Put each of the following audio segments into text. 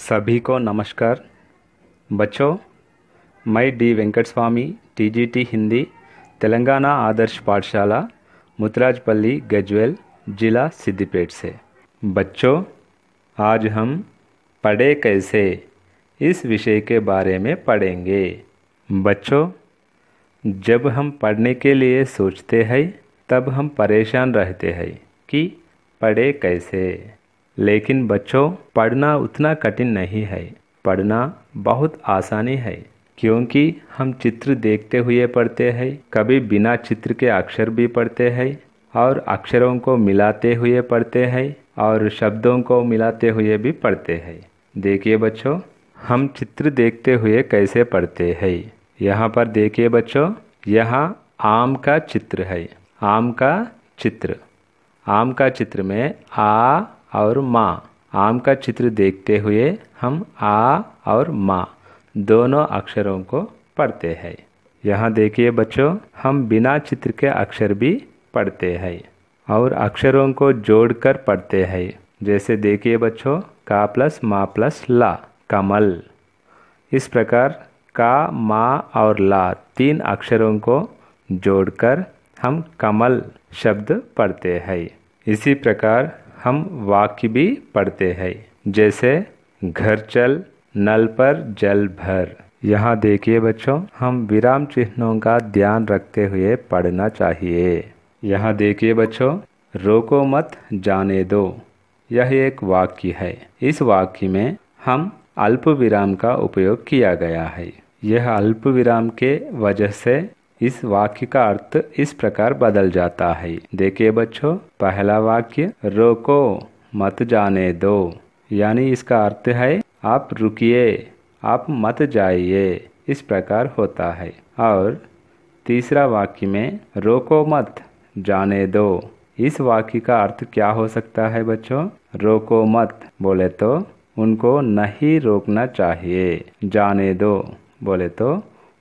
सभी को नमस्कार बच्चों मैं डी वेंकट स्वामी टीजीटी हिंदी तेलंगाना आदर्श पाठशाला मुतराजपल्ली गजवेल जिला सिद्धिपेट से बच्चों आज हम पढ़े कैसे इस विषय के बारे में पढ़ेंगे बच्चों जब हम पढ़ने के लिए सोचते हैं तब हम परेशान रहते हैं कि पढ़े कैसे लेकिन बच्चों पढ़ना उतना कठिन नहीं है पढ़ना बहुत आसानी है क्योंकि हम चित्र देखते हुए पढ़ते हैं कभी बिना चित्र के अक्षर भी पढ़ते हैं और अक्षरों को मिलाते हुए पढ़ते हैं और शब्दों को मिलाते हुए भी पढ़ते हैं देखिए बच्चों हम चित्र देखते हुए कैसे पढ़ते हैं यहाँ पर देखिए बच्चों यहाँ आम का चित्र है आम का चित्र आम का चित्र में आ और माँ आम का चित्र देखते हुए हम आ और माँ दोनों अक्षरों को पढ़ते हैं यहाँ देखिए बच्चों हम बिना चित्र के अक्षर भी पढ़ते हैं और अक्षरों को जोड़कर पढ़ते हैं जैसे देखिए बच्चों का प्लस माँ प्लस ला कमल इस प्रकार का माँ और ला तीन अक्षरों को जोड़कर हम कमल शब्द पढ़ते हैं इसी प्रकार हम वाक्य भी पढ़ते हैं जैसे घर चल नल पर जल भर यहाँ देखिए बच्चों हम विराम चिन्हों का ध्यान रखते हुए पढ़ना चाहिए यहाँ देखिए बच्चों रोको मत जाने दो यह एक वाक्य है इस वाक्य में हम अल्प विराम का उपयोग किया गया है यह अल्प विराम के वजह से इस वाक्य का अर्थ इस प्रकार बदल जाता है देखिए बच्चों पहला वाक्य रोको मत जाने दो यानी इसका अर्थ है आप रुकिए आप मत जाइए इस प्रकार होता है और तीसरा वाक्य में रोको मत जाने दो इस वाक्य का अर्थ क्या हो सकता है बच्चों रोको मत बोले तो उनको नहीं रोकना चाहिए जाने दो बोले तो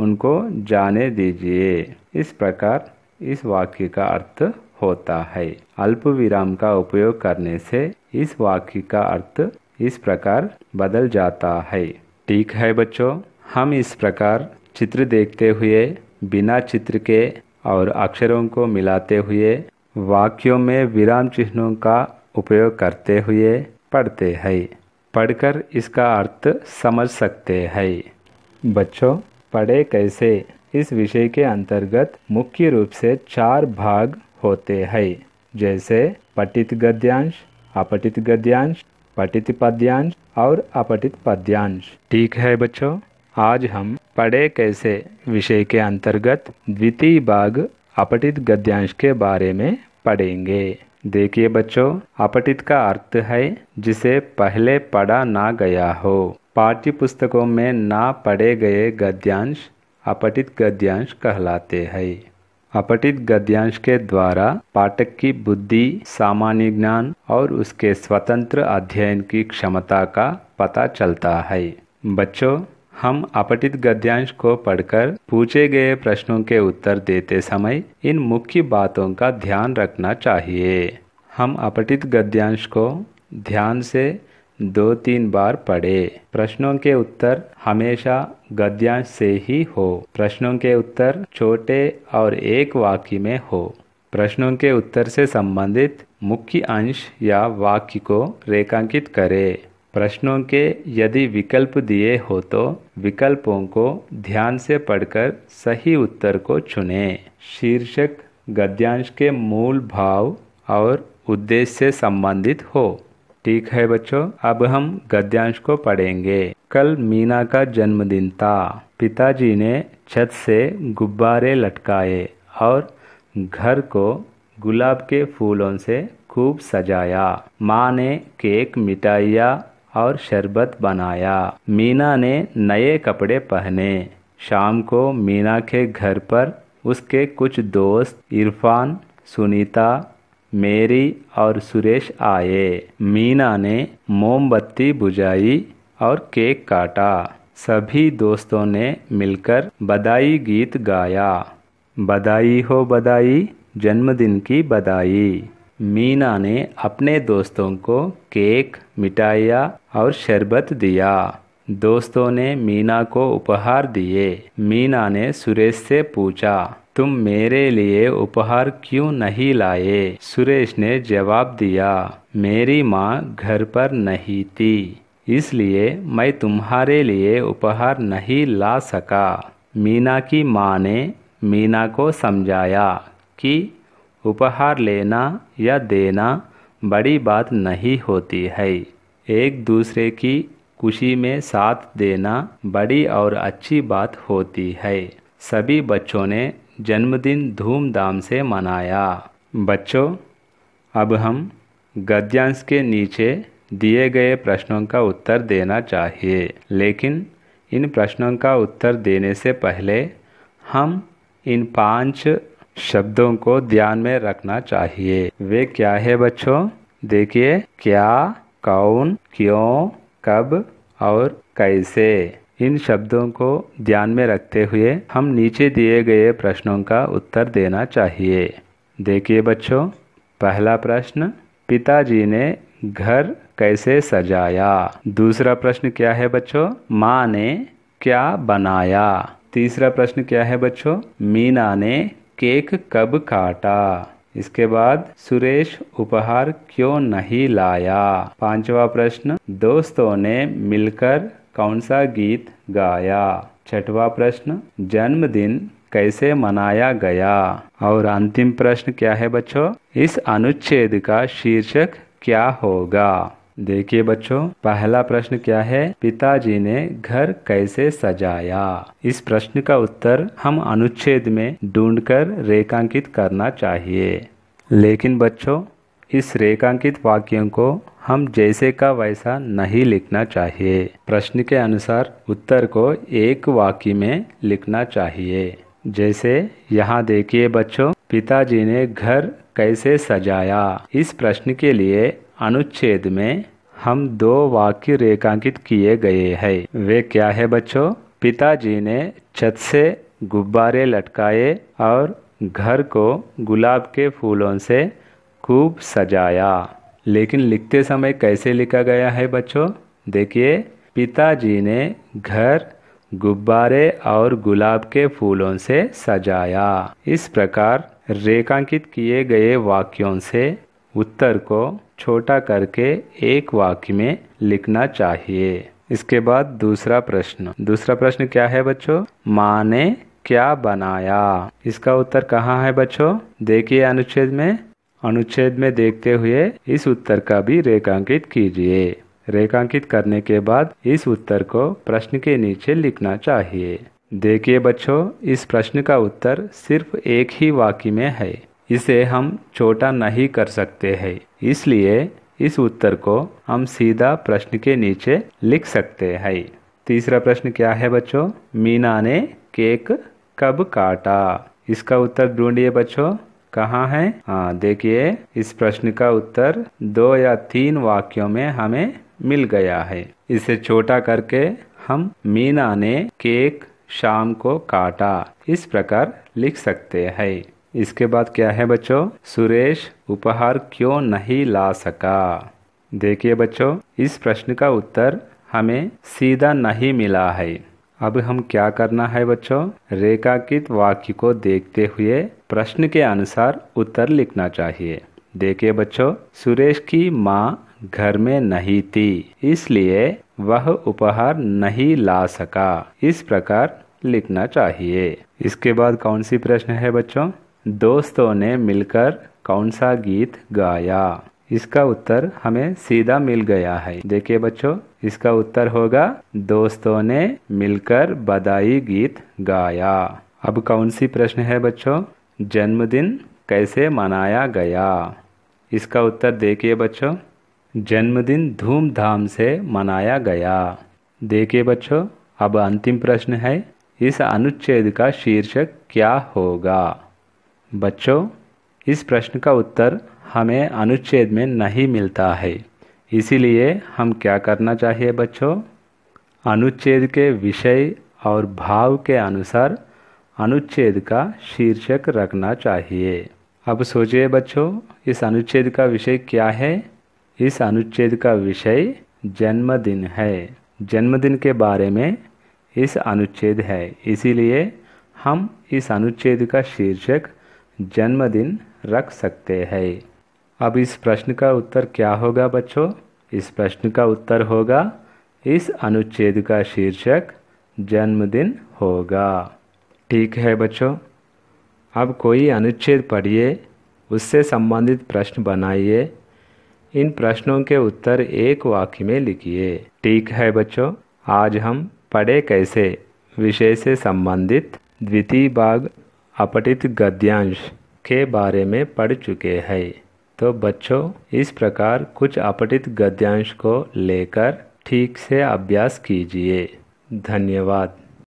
उनको जाने दीजिए इस प्रकार इस वाक्य का अर्थ होता है अल्प विराम का उपयोग करने से इस वाक्य का अर्थ इस प्रकार बदल जाता है ठीक है बच्चों हम इस प्रकार चित्र देखते हुए बिना चित्र के और अक्षरों को मिलाते हुए वाक्यों में विराम चिन्हों का उपयोग करते हुए पढ़ते हैं पढ़कर इसका अर्थ समझ सकते हैं बच्चों पढ़े कैसे इस विषय के अंतर्गत मुख्य रूप से चार भाग होते हैं जैसे पठित गद्यांश अपठित गद्यांश पठित पद्यांश और अपठित पद्यांश ठीक है बच्चों आज हम पढ़े कैसे विषय के अंतर्गत द्वितीय भाग अपठित गद्यांश के बारे में पढ़ेंगे देखिए बच्चों अपठित का अर्थ है जिसे पहले पढ़ा ना गया हो पाठ्य पुस्तकों में ना पढ़े गए गद्यांश अपठित गद्यांश कहलाते हैं अपठित गद्यांश के द्वारा पाठक की बुद्धि सामान्य ज्ञान और उसके स्वतंत्र अध्ययन की क्षमता का पता चलता है बच्चों हम अपठित गद्यांश को पढ़कर पूछे गए प्रश्नों के उत्तर देते समय इन मुख्य बातों का ध्यान रखना चाहिए हम अपठित गद्यांश को ध्यान से दो तीन बार पढ़े प्रश्नों के उत्तर हमेशा गद्यांश से ही हो प्रश्नों के उत्तर छोटे और एक वाक्य में हो प्रश्नों के उत्तर से संबंधित मुख्य अंश या वाक्य को रेखांकित करें प्रश्नों के यदि विकल्प दिए हो तो विकल्पों को ध्यान से पढ़कर सही उत्तर को चुने शीर्षक गद्यांश के मूल भाव और उद्देश्य से संबंधित हो ठीक है बच्चों अब हम गद्यांश को पढ़ेंगे कल मीना का जन्मदिन था पिताजी ने छत से गुब्बारे लटकाए और घर को गुलाब के फूलों से खूब सजाया माँ ने केक मिटाया और शरबत बनाया मीना ने नए कपड़े पहने शाम को मीना के घर पर उसके कुछ दोस्त इरफान सुनीता मेरी और सुरेश आए मीना ने मोमबत्ती बुझाई और केक काटा सभी दोस्तों ने मिलकर बधाई गीत गाया बधाई हो बधाई जन्मदिन की बधाई मीना ने अपने दोस्तों को केक मिठाइयाँ और शरबत दिया दोस्तों ने मीना को उपहार दिए मीना ने सुरेश से पूछा तुम मेरे लिए उपहार क्यों नहीं लाए सुरेश ने जवाब दिया मेरी माँ घर पर नहीं थी इसलिए मैं तुम्हारे लिए उपहार नहीं ला सका मीना की माँ ने मीना को समझाया कि उपहार लेना या देना बड़ी बात नहीं होती है एक दूसरे की खुशी में साथ देना बड़ी और अच्छी बात होती है सभी बच्चों ने जन्मदिन धूमधाम से मनाया बच्चों अब हम गद्यांश के नीचे दिए गए प्रश्नों का उत्तर देना चाहिए लेकिन इन प्रश्नों का उत्तर देने से पहले हम इन पांच शब्दों को ध्यान में रखना चाहिए वे क्या है बच्चों देखिए क्या कौन क्यों कब और कैसे इन शब्दों को ध्यान में रखते हुए हम नीचे दिए गए प्रश्नों का उत्तर देना चाहिए देखिए बच्चों पहला प्रश्न पिताजी ने घर कैसे सजाया दूसरा प्रश्न क्या है बच्चों माँ ने क्या बनाया तीसरा प्रश्न क्या है बच्चों मीना ने केक कब काटा इसके बाद सुरेश उपहार क्यों नहीं लाया पांचवा प्रश्न दोस्तों ने मिलकर कौन सा गीत गाया छठवा प्रश्न जन्मदिन कैसे मनाया गया और अंतिम प्रश्न क्या है बच्चों इस अनुच्छेद का शीर्षक क्या होगा देखिए बच्चों पहला प्रश्न क्या है पिताजी ने घर कैसे सजाया इस प्रश्न का उत्तर हम अनुच्छेद में ढूंढकर रेखांकित करना चाहिए लेकिन बच्चों इस रेखांकित वाक्यों को हम जैसे का वैसा नहीं लिखना चाहिए प्रश्न के अनुसार उत्तर को एक वाक्य में लिखना चाहिए जैसे यहाँ देखिए बच्चों पिताजी ने घर कैसे सजाया इस प्रश्न के लिए अनुच्छेद में हम दो वाक्य रेखांकित किए गए हैं वे क्या है बच्चों पिताजी ने छत से गुब्बारे लटकाए और घर को गुलाब के फूलों से खूब सजाया लेकिन लिखते समय कैसे लिखा गया है बच्चों देखिए पिताजी ने घर गुब्बारे और गुलाब के फूलों से सजाया इस प्रकार रेखांकित किए गए वाक्यों से उत्तर को छोटा करके एक वाक्य में लिखना चाहिए इसके बाद दूसरा प्रश्न दूसरा प्रश्न क्या है बच्चों माँ ने क्या बनाया इसका उत्तर कहाँ है बच्चों देखिए अनुच्छेद में अनुच्छेद में देखते हुए इस उत्तर का भी रेखांकित कीजिए रेखांकित करने के बाद इस उत्तर को प्रश्न के नीचे लिखना चाहिए देखिए बच्चों इस प्रश्न का उत्तर सिर्फ एक ही वाक्य में है इसे हम छोटा नहीं कर सकते हैं इसलिए इस उत्तर को हम सीधा प्रश्न के नीचे लिख सकते हैं तीसरा प्रश्न क्या है बच्चों मीना ने केक कब काटा इसका उत्तर ढूंढिए बच्चों कहाँ है हाँ देखिए इस प्रश्न का उत्तर दो या तीन वाक्यों में हमें मिल गया है इसे छोटा करके हम मीना ने केक शाम को काटा इस प्रकार लिख सकते हैं इसके बाद क्या है बच्चों सुरेश उपहार क्यों नहीं ला सका देखिए बच्चों इस प्रश्न का उत्तर हमें सीधा नहीं मिला है अब हम क्या करना है बच्चों रेखाकित वाक्य को देखते हुए प्रश्न के अनुसार उत्तर लिखना चाहिए देखिए बच्चों सुरेश की माँ घर में नहीं थी इसलिए वह उपहार नहीं ला सका इस प्रकार लिखना चाहिए इसके बाद कौन सी प्रश्न है बच्चों दोस्तों ने मिलकर कौन सा गीत गाया इसका उत्तर हमें सीधा मिल गया है देखिए बच्चों इसका उत्तर होगा दोस्तों ने मिलकर बधाई गीत गाया अब कौन सी प्रश्न है बच्चों जन्मदिन कैसे मनाया गया इसका उत्तर देखिए बच्चों जन्मदिन धूमधाम से मनाया गया देखिए बच्चों अब अंतिम प्रश्न है इस अनुच्छेद का शीर्षक क्या होगा बच्चों इस प्रश्न का उत्तर हमें अनुच्छेद में नहीं मिलता है इसीलिए हम क्या करना चाहिए बच्चों अनुच्छेद के विषय और भाव के अनुसार अनुच्छेद का शीर्षक रखना चाहिए अब सोचिए बच्चों इस अनुच्छेद का विषय क्या है इस अनुच्छेद का विषय जन्मदिन है जन्मदिन के बारे में इस अनुच्छेद है इसीलिए हम इस अनुच्छेद का शीर्षक जन्मदिन रख सकते हैं अब इस प्रश्न का उत्तर क्या होगा बच्चों इस प्रश्न का उत्तर होगा इस अनुच्छेद का शीर्षक जन्मदिन होगा ठीक है बच्चों अब कोई अनुच्छेद पढ़िए उससे संबंधित प्रश्न बनाइए इन प्रश्नों के उत्तर एक वाक्य में लिखिए ठीक है बच्चों आज हम पढ़े कैसे विषय से संबंधित द्वितीय भाग अपटित गद्यांश के बारे में पढ़ चुके हैं तो बच्चों इस प्रकार कुछ अपटित गद्यांश को लेकर ठीक से अभ्यास कीजिए धन्यवाद